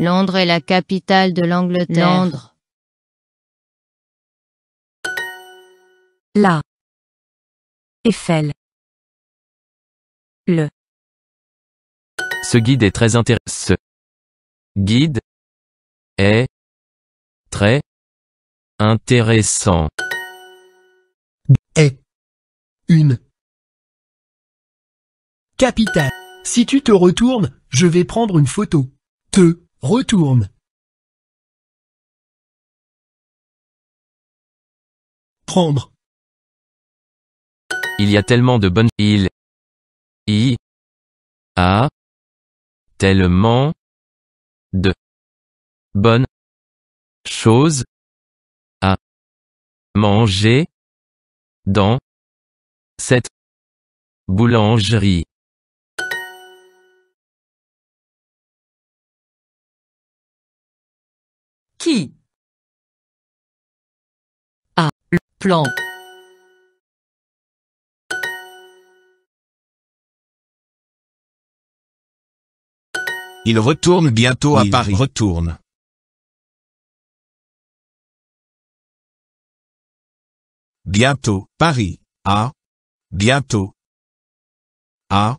Londres est la capitale de l'Angleterre. Londres. La. Eiffel. Le. Ce guide est très intéressant. Ce guide est très intéressant. Est une capitale. Si tu te retournes, je vais prendre une photo. Te Retourne Prendre Il y a tellement de bonnes... Il... I... A... Tellement... De... Bonnes... Choses... À... Manger... Dans... Cette... Boulangerie Le plan. Il retourne bientôt à Paris. Retourne. Bientôt, Paris. À. Bientôt. À.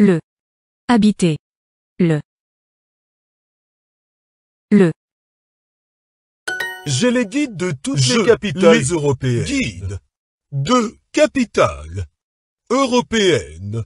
le habiter le le j'ai les guides de toutes les capitales européennes. Guide. de capitales européennes.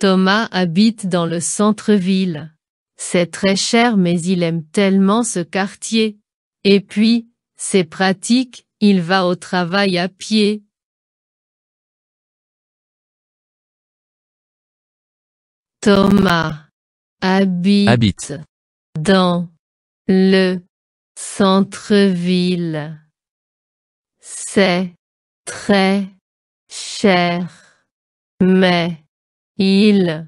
Thomas habite dans le centre-ville. C'est très cher mais il aime tellement ce quartier. Et puis, c'est pratique, il va au travail à pied. Thomas habite, dans le centre-ville. C'est très cher, mais il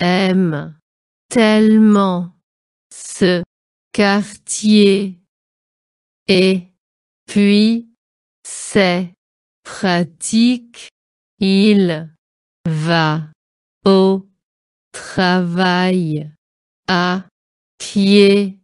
aime tellement ce quartier. Et puis, c'est pratique. Il va au travail à pied.